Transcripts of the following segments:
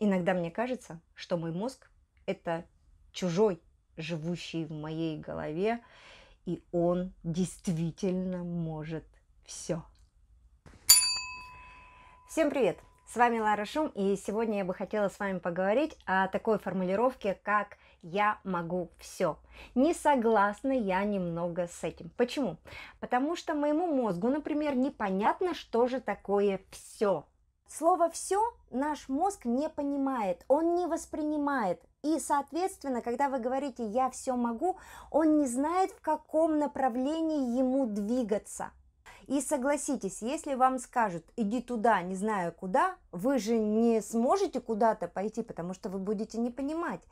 Иногда мне кажется, что мой мозг – это чужой, живущий в моей голове, и он действительно может все. Всем привет! С вами Лара Шум, и сегодня я бы хотела с вами поговорить о такой формулировке, как «я могу все». Не согласна я немного с этим. Почему? Потому что моему мозгу, например, непонятно, что же такое «все». Слово «все» наш мозг не понимает, он не воспринимает. И, соответственно, когда вы говорите «я все могу», он не знает, в каком направлении ему двигаться. И согласитесь, если вам скажут «иди туда, не знаю куда», вы же не сможете куда-то пойти, потому что вы будете не понимать.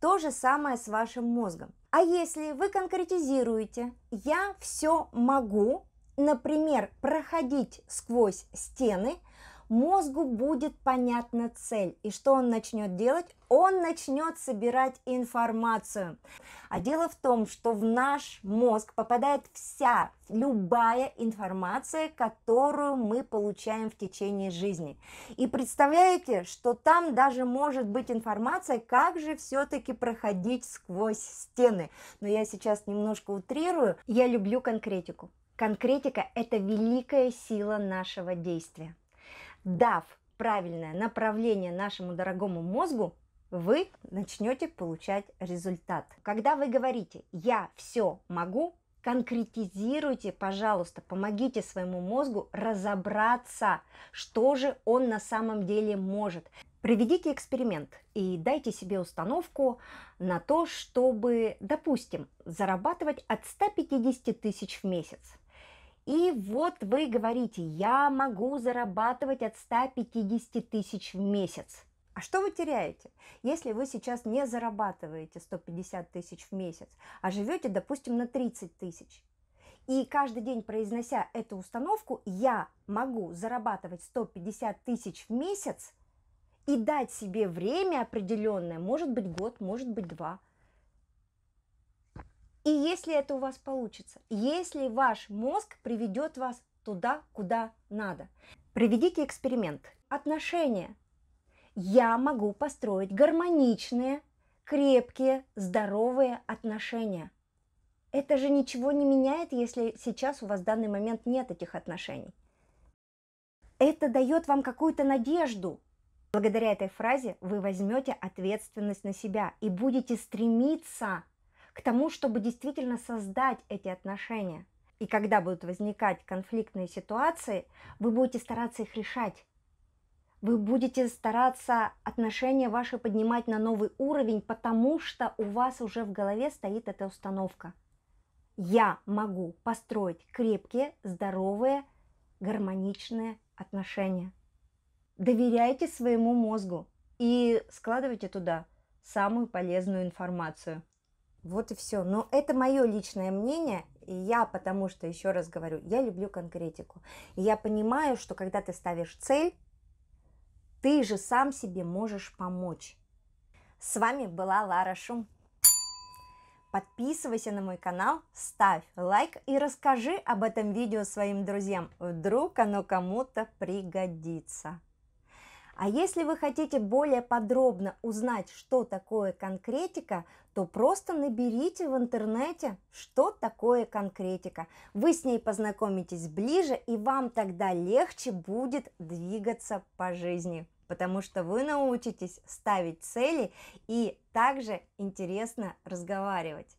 То же самое с вашим мозгом. А если вы конкретизируете «я все могу», например, проходить сквозь стены – мозгу будет понятна цель. И что он начнет делать? Он начнет собирать информацию. А дело в том, что в наш мозг попадает вся, любая информация, которую мы получаем в течение жизни. И представляете, что там даже может быть информация, как же все-таки проходить сквозь стены. Но я сейчас немножко утрирую. Я люблю конкретику. Конкретика – это великая сила нашего действия дав правильное направление нашему дорогому мозгу, вы начнете получать результат. Когда вы говорите «я все могу», конкретизируйте, пожалуйста, помогите своему мозгу разобраться, что же он на самом деле может. Проведите эксперимент и дайте себе установку на то, чтобы, допустим, зарабатывать от 150 тысяч в месяц. И вот вы говорите, я могу зарабатывать от 150 тысяч в месяц. А что вы теряете, если вы сейчас не зарабатываете 150 тысяч в месяц, а живете, допустим, на 30 тысяч? И каждый день, произнося эту установку, я могу зарабатывать 150 тысяч в месяц и дать себе время определенное, может быть год, может быть два – и если это у вас получится, если ваш мозг приведет вас туда, куда надо, проведите эксперимент. Отношения. Я могу построить гармоничные, крепкие, здоровые отношения. Это же ничего не меняет, если сейчас у вас в данный момент нет этих отношений. Это дает вам какую-то надежду. Благодаря этой фразе вы возьмете ответственность на себя и будете стремиться к тому, чтобы действительно создать эти отношения. И когда будут возникать конфликтные ситуации, вы будете стараться их решать. Вы будете стараться отношения ваши поднимать на новый уровень, потому что у вас уже в голове стоит эта установка. Я могу построить крепкие, здоровые, гармоничные отношения. Доверяйте своему мозгу и складывайте туда самую полезную информацию. Вот и все. Но это мое личное мнение, и я, потому что, еще раз говорю, я люблю конкретику. И я понимаю, что когда ты ставишь цель, ты же сам себе можешь помочь. С вами была Лара Шум. Подписывайся на мой канал, ставь лайк и расскажи об этом видео своим друзьям. Вдруг оно кому-то пригодится. А если вы хотите более подробно узнать, что такое конкретика, то просто наберите в интернете, что такое конкретика. Вы с ней познакомитесь ближе, и вам тогда легче будет двигаться по жизни, потому что вы научитесь ставить цели и также интересно разговаривать.